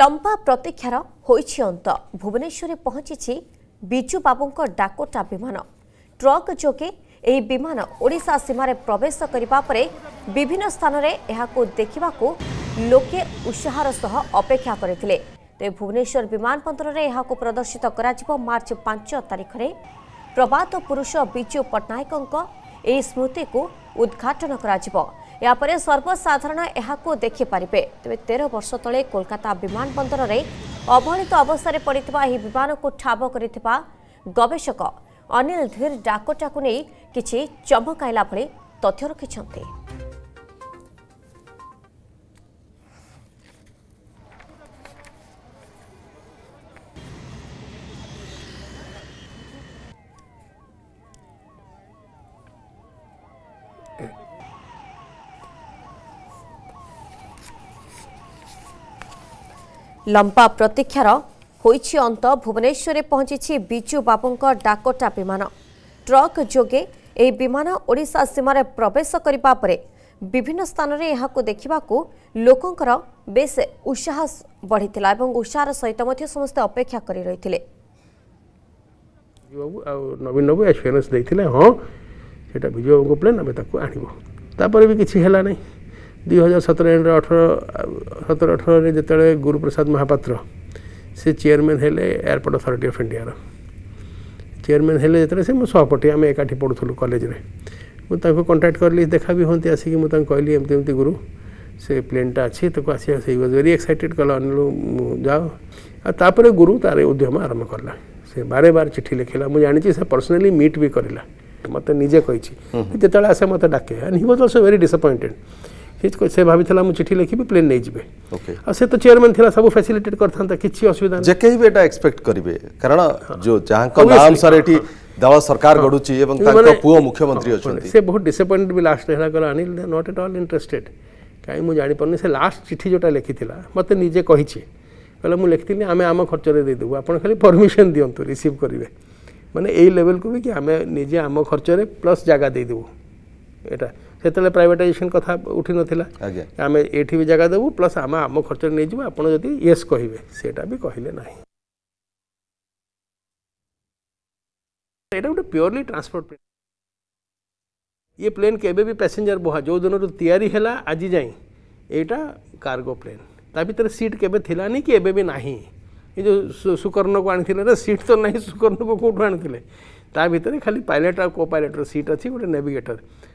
লম্বা প্রতীক্ষার হয়েছে অন্ত ভুবনেশ্বরে পৌঁছিছি বিজু বাবুঙ্ক ডাকোটা বিমান ট্রক যোগে এই বিমান ওড়িশা সীমায় প্রবেশ করা পরে বিভিন্ন স্থানের দেখা লোকে উৎসাহর সহ অপেক্ষা করে তবে ভুবনেশ্বর বিমানবন্দরের এখন প্রদর্শিত করা মার্চ পাঁচ তারিখে প্রবাত পুরুষ বিজু পট্টনাক এই স্মৃতিকে উদ্ঘাটন করা यहाँ सर्वसाधारण यहाँ देखिपारे तेह्र वर्ष कोलकाता विमान बन्दरे अवहेत अवस्था को विमानको ठाउँ गरिक अनिल धीर डाकटाको नै कि चमकइला भथ्यो ଲମ୍ବା ପ୍ରତୀକ୍ଷାର ହୋଇଛି ଅନ୍ତ ଭୁବନେଶ୍ୱରରେ ପହଞ୍ଚିଛି ବିଜୁ ବାବୁଙ୍କ ଡାକଟା ବିମାନ ଟ୍ରକ୍ ଯୋଗେ ଏହି ବିମାନ ଓଡ଼ିଶା ସୀମାରେ ପ୍ରବେଶ କରିବା ପରେ ବିଭିନ୍ନ ସ୍ଥାନରେ ଏହାକୁ ଦେଖିବାକୁ ଲୋକଙ୍କର ବେଶ୍ ଉତ୍ସାହ ବଢ଼ିଥିଲା ଏବଂ ଉତ୍ସାହର ସହିତ ମଧ୍ୟ ସମସ୍ତେ ଅପେକ୍ଷା କରି ରହିଥିଲେ ବାବୁ ଆଉ ନବୀନ ବାବୁ ଏସ୍ୟୁରାନ୍ସ ଦେଇଥିଲେ ହଁ ସେଇଟା ବିଜୁ ବାବୁଙ୍କ ପ୍ଲେନ୍ ଆମେ ତାକୁ ଆଣିବୁ ତାପରେ ବି କିଛି ହେଲା ନାହିଁ दुई हजार सतर अठर सतर अठर जिते गुरुप्रसाद महापात्र से चेयरमैन है airport authority of India chairman जिते से मो सहपटी आम एकाठी पढ़ु कलेज मुझे कंटाक्ट कर देखा भी हूँ आसिक मुझे कहली एमती एमती गुरु से प्लेनटा अच्छी तक आस वेरी एक्साइटेड कल अनिल जाओ आपर गुरु तार उद्यम आरंभ कला से बारे बार चिठी लिखला मुझे जानी से पर्सनाली मिट भी करा मत निजे जिते आसे मत डाके वाज अल्सो वेरी डिसअपॉइंटेड ଠିକ୍ ସେ ଭାବିଥିଲା ମୁଁ ଚିଠି ଲେଖିବି ପ୍ଲେନ୍ ନେଇଯିବେ ଆଉ ସେ ତ ଚେୟାରମ୍ୟାନ୍ ଥିଲା ସବୁ ଫ୍ୟାସିଲିଟେଟ୍ କରିଥାନ୍ତା କିଛି ଅସୁବିଧା ଯେ କେହି ବି ଏଇଟା ଏକ୍ସପେକ୍ଟ କରିବେ କାରଣ ଯୋଉ ଯାହାଙ୍କ ନାମ ସାର୍ ଏଠି ଦଳ ସରକାର ଗଢୁଛି ଏବଂ ତାଙ୍କ ପୁଅ ମୁଖ୍ୟମନ୍ତ୍ରୀ ଅଛନ୍ତି ସେ ବହୁତ ଡିସଅପଏଣ୍ଟ ବି ଲାଷ୍ଟ ହେଲା କହିଲା ଆଣିଲ ନଟ୍ ଏଟ୍ ଅଲ୍ ଇଣ୍ଟରେଷ୍ଟେଡ୍ କାହିଁ ମୁଁ ଜାଣିପାରୁନି ସେ ଲାଷ୍ଟ ଚିଠି ଯେଉଁଟା ଲେଖିଥିଲା ମୋତେ ନିଜେ କହିଛି କହିଲା ମୁଁ ଲେଖିଥିଲି ଆମେ ଆମ ଖର୍ଚ୍ଚରେ ଦେଇଦେବୁ ଆପଣ ଖାଲି ପରମିସନ୍ ଦିଅନ୍ତୁ ରିସିଭ୍ କରିବେ ମାନେ ଏଇ ଲେଭେଲକୁ ବି କି ଆମେ ନିଜେ ଆମ ଖର୍ଚ୍ଚରେ ପ୍ଲସ୍ ଜାଗା ଦେଇଦେବୁ ଏଇଟା ସେତେବେଳେ ପ୍ରାଇଭେଟାଇଜେସନ୍ କଥା ଉଠିନଥିଲା ଆମେ ଏଠି ବି ଜାଗା ଦେବୁ ପ୍ଲସ୍ ଆମେ ଆମ ଖର୍ଚ୍ଚରେ ନେଇଯିବୁ ଆପଣ ଯଦି ୟେସ୍ କହିବେ ସେଇଟା ବି କହିଲେ ନାହିଁ ଏଇଟା ଗୋଟେ ପିଓରଲି ଟ୍ରାନ୍ସପୋର୍ଟ ପ୍ଲେନ୍ ଇଏ ପ୍ଲେନ୍ କେବେ ବି ପାସେଞ୍ଜର ବୁହା ଯେଉଁ ଦିନରୁ ତିଆରି ହେଲା ଆଜି ଯାଏଁ ଏଇଟା କାର୍ଗୋ ପ୍ଲେନ୍ ତା ଭିତରେ ସିଟ୍ କେବେ ଥିଲାନି କି ଏବେ ବି ନାହିଁ ଏ ଯେଉଁ ସୁକର୍ଣ୍ଣକୁ ଆଣିଥିଲେ ନା ସିଟ୍ ତ ନାହିଁ ସୁକର୍ଣ୍ଣକୁ କେଉଁଠୁ ଆଣିଥିଲେ ତା ଭିତରେ ଖାଲି ପାଇଲଟ୍ ଆଉ କୋ ପାଇଲଟ୍ର ସିଟ୍ ଅଛି ଗୋଟେ ନେଭିଗେଟର୍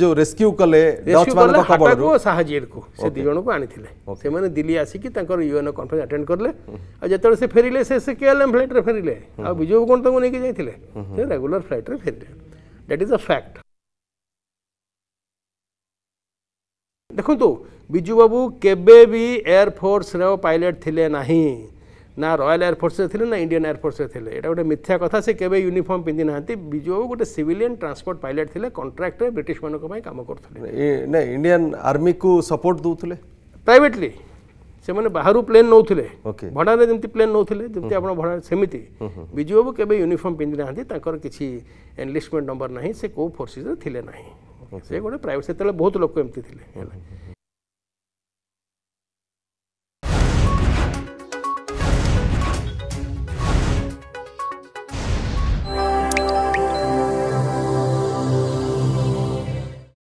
जो रेस्क्यू कले दिजन को आनी okay. दिल्ली आसिकी यूएन कन्फरेन्स आटेड करते जो फेरिले केएलएम फ्लैट में फेरिले आजय भगवान तक नहीं जाते रेगुलर फ्लैट में फेरिले दैट इज अ फैक्ट देखु विजु बाबू केयरफोर्स रो पायलट थी ना ନା ରୟାଲ ଏୟାରଫୋର୍ସରେ ଥିଲେ ନା ଇଣ୍ଡିଆନ୍ ଏୟାରଫୋର୍ସରେ ଥିଲେ ଏଇଟା ଗୋଟେ ମିଥ୍ୟା କଥା ସେ କେବେ ୟୁନିଫର୍ମ ପିନ୍ଧି ନାହାନ୍ତି ବିଜୁ ବାବୁ ଗୋଟେ ସିଭିଲିଆନ୍ ଟ୍ରାନ୍ସପୋର୍ଟ ପାଇଲଟ ଥିଲେ କଣ୍ଟ୍ରାକ୍ଟରେ ବ୍ରିଟିଶମାନଙ୍କ ପାଇଁ କାମ କରୁଥିଲେ ନା ଇଣ୍ଡିଆନ୍ ଆର୍ମିକୁ ସପୋର୍ଟ ଦେଉଥିଲେ ପ୍ରାଇଭେଟଲି ସେମାନେ ବାହାରୁ ପ୍ଲେନ୍ ନେଉଥିଲେ ଭଡ଼ାରେ ଯେମିତି ପ୍ଲେନ୍ ନେଉଥିଲେ ଯେମିତି ଆପଣ ଭଡ଼ା ସେମିତି ବିଜୁ ବାବୁ କେବେ ୟୁନିଫର୍ମ ପିନ୍ଧି ନାହାନ୍ତି ତାଙ୍କର କିଛି ଏନଲିଷ୍ଟମେଣ୍ଟ ନମ୍ବର ନାହିଁ ସେ କେଉଁ ଫୋର୍ସେସ୍ରେ ଥିଲେ ନାହିଁ ସେ ଗୋଟେ ପ୍ରାଇଭେଟ୍ ସେତେବେଳେ ବହୁତ ଲୋକ ଏମିତି ଥିଲେ ହେଲା